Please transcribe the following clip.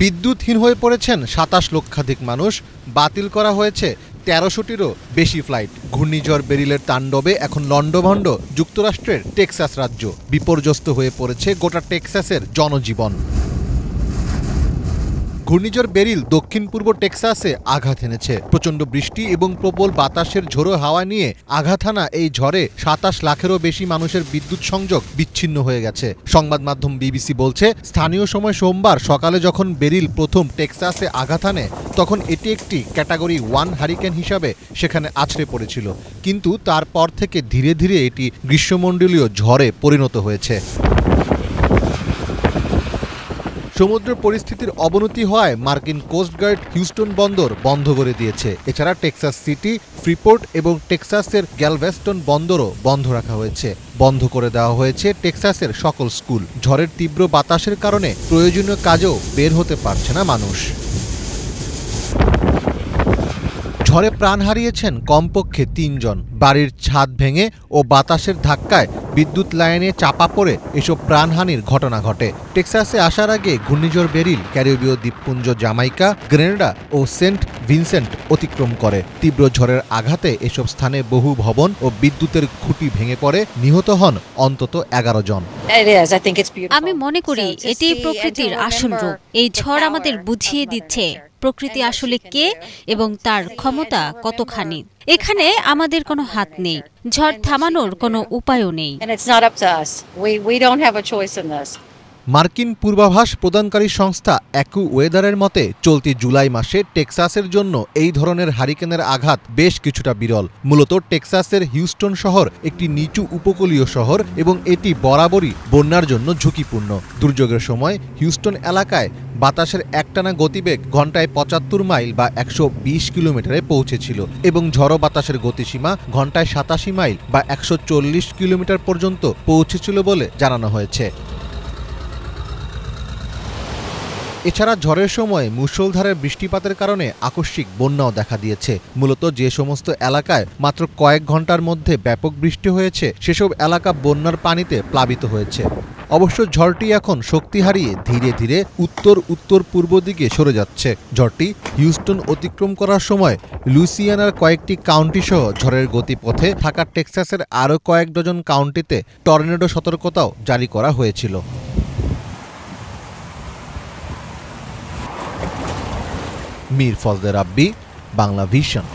বিদ্যুৎহীন হয়ে পড়েছেন সাতাশ লক্ষাধিক মানুষ বাতিল করা হয়েছে তেরোশোটিরও বেশি ফ্লাইট ঘূর্ণিঝড় বেরিলের তাণ্ডবে এখন লণ্ডভণ্ড যুক্তরাষ্ট্রের টেক্সাস রাজ্য বিপর্যস্ত হয়ে পড়েছে গোটা টেক্সাসের জনজীবন ঘূর্ণিঝড় বেরিল দক্ষিণ পূর্ব টেক্সাসে আঘাত এনেছে প্রচণ্ড বৃষ্টি এবং প্রবল বাতাসের ঝোড়ো হাওয়া নিয়ে আঘাত হানা এই ঝড়ে সাতাশ লাখেরও বেশি মানুষের বিদ্যুৎ সংযোগ বিচ্ছিন্ন হয়ে গেছে সংবাদ মাধ্যম বিবিসি বলছে স্থানীয় সময় সোমবার সকালে যখন বেরিল প্রথম টেক্সাসে আঘাত আনে তখন এটি একটি ক্যাটাগরি ওয়ান হারিকেন হিসাবে সেখানে আছড়ে পড়েছিল কিন্তু তারপর থেকে ধীরে ধীরে এটি গ্রীষ্মমণ্ডলীয় ঝড়ে পরিণত হয়েছে সমুদ্র পরিস্থিতির অবনতি হওয়ায় মার্কিন কোস্টগার্ড হিউস্টন বন্দর বন্ধ করে দিয়েছে এছাড়া টেক্সাস সিটি ফ্রিপোর্ট এবং টেক্সাসের গ্যালভেস্টন বন্দরও বন্ধ রাখা হয়েছে বন্ধ করে দেওয়া হয়েছে টেক্সাসের সকল স্কুল ঝড়ের তীব্র বাতাসের কারণে প্রয়োজনীয় কাজও বের হতে পারছে না মানুষ ঝড়ে প্রাণ হারিয়েছেন কমপক্ষে তিনজন বাড়ির ছাদ ভেঙে ও বাতাসের ধাক্কায় বিদ্যুৎ লাইনে চাপা পড়ে এসব প্রাণহানির ঘটনা ঘটে টেক্সাসে আসার আগে ঘূর্ণিঝড় বেরিল ক্যারিবীয় দ্বীপপুঞ্জ জামাইকা গ্রেনেডা ও সেন্ট ভিনসেন্ট অতিক্রম করে তীব্র ঝড়ের আঘাতে এসব স্থানে বহু ভবন ও বিদ্যুতের খুঁটি ভেঙে পড়ে নিহত হন অন্তত এগারো জন আমি মনে করি এটি প্রকৃতির আসল রূপ এই ঝড় আমাদের বুঝিয়ে দিচ্ছে প্রকৃতি আসলে কে এবং তার ক্ষমতা কতখানি এখানে আমাদের কোনো হাত নেই ঝড় থামানোর কোনো উপায়ও নেই মার্কিন পূর্বাভাস প্রদানকারী সংস্থা অ্যাকু ওয়েদারের মতে চলতি জুলাই মাসে টেক্সাসের জন্য এই ধরনের হারিকেনের আঘাত বেশ কিছুটা বিরল মূলত টেক্সাসের হিউস্টন শহর একটি নিচু উপকূলীয় শহর এবং এটি বরাবরই বন্যার জন্য ঝুঁকিপূর্ণ দুর্যোগের সময় হিউস্টন এলাকায় বাতাসের একটানা গতিবেগ ঘন্টায় পঁচাত্তর মাইল বা একশো বিশ কিলোমিটারে পৌঁছেছিল এবং ঝড়ো বাতাসের গতিসীমা ঘন্টায় সাতাশি মাইল বা একশো কিলোমিটার পর্যন্ত পৌঁছেছিল বলে জানানো হয়েছে এছাড়া ঝড়ের সময় মুষলধারে বৃষ্টিপাতের কারণে আকস্মিক বন্যাও দেখা দিয়েছে মূলত যে সমস্ত এলাকায় মাত্র কয়েক ঘন্টার মধ্যে ব্যাপক বৃষ্টি হয়েছে সেসব এলাকা বন্যার পানিতে প্লাবিত হয়েছে অবশ্য ঝড়টি এখন শক্তি হারিয়ে ধীরে ধীরে উত্তর উত্তর পূর্ব দিকে সরে যাচ্ছে ঝড়টি হিউস্টন অতিক্রম করার সময় লুসিয়ানার কয়েকটি কাউন্টি সহ ঝড়ের গতিপথে থাকা টেক্সাসের আরও কয়েক ডজন কাউন্টিতে টর্নেডো সতর্কতাও জারি করা হয়েছিল মীর ফজলে রাব্বি বাংলা ভিশন